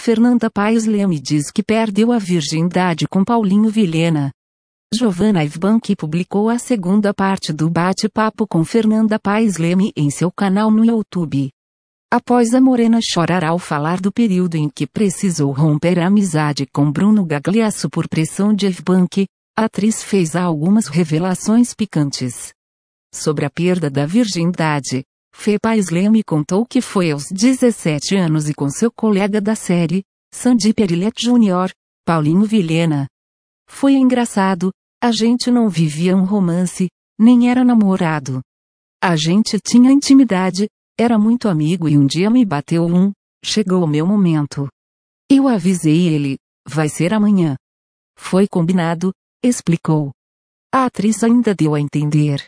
Fernanda Paes Leme diz que perdeu a virgindade com Paulinho Vilhena. Giovanna Ivbank publicou a segunda parte do bate-papo com Fernanda Paes Leme em seu canal no YouTube. Após a Morena chorar ao falar do período em que precisou romper a amizade com Bruno Gagliasso por pressão de Ivbank, a atriz fez algumas revelações picantes. Sobre a perda da virgindade, Fepa Isleme contou que foi aos 17 anos e com seu colega da série, Sandy Perilet Jr., Paulinho Vilhena. Foi engraçado, a gente não vivia um romance, nem era namorado. A gente tinha intimidade, era muito amigo e um dia me bateu um, chegou o meu momento. Eu avisei ele, vai ser amanhã. Foi combinado, explicou. A atriz ainda deu a entender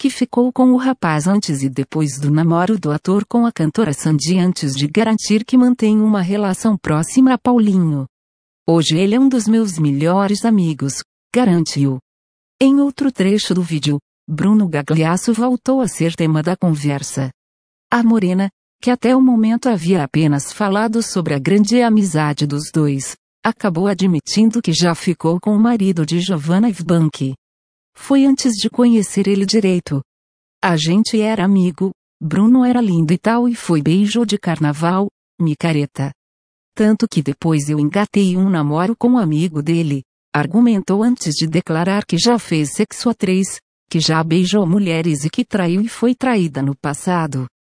que ficou com o rapaz antes e depois do namoro do ator com a cantora Sandy antes de garantir que mantém uma relação próxima a Paulinho. Hoje ele é um dos meus melhores amigos, garantiu. Em outro trecho do vídeo, Bruno Gagliasso voltou a ser tema da conversa. A morena, que até o momento havia apenas falado sobre a grande amizade dos dois, acabou admitindo que já ficou com o marido de Giovanna Vbank. Foi antes de conhecer ele direito. A gente era amigo, Bruno era lindo e tal e foi beijo de carnaval, micareta. Tanto que depois eu engatei um namoro com um amigo dele, argumentou antes de declarar que já fez sexo a três, que já beijou mulheres e que traiu e foi traída no passado.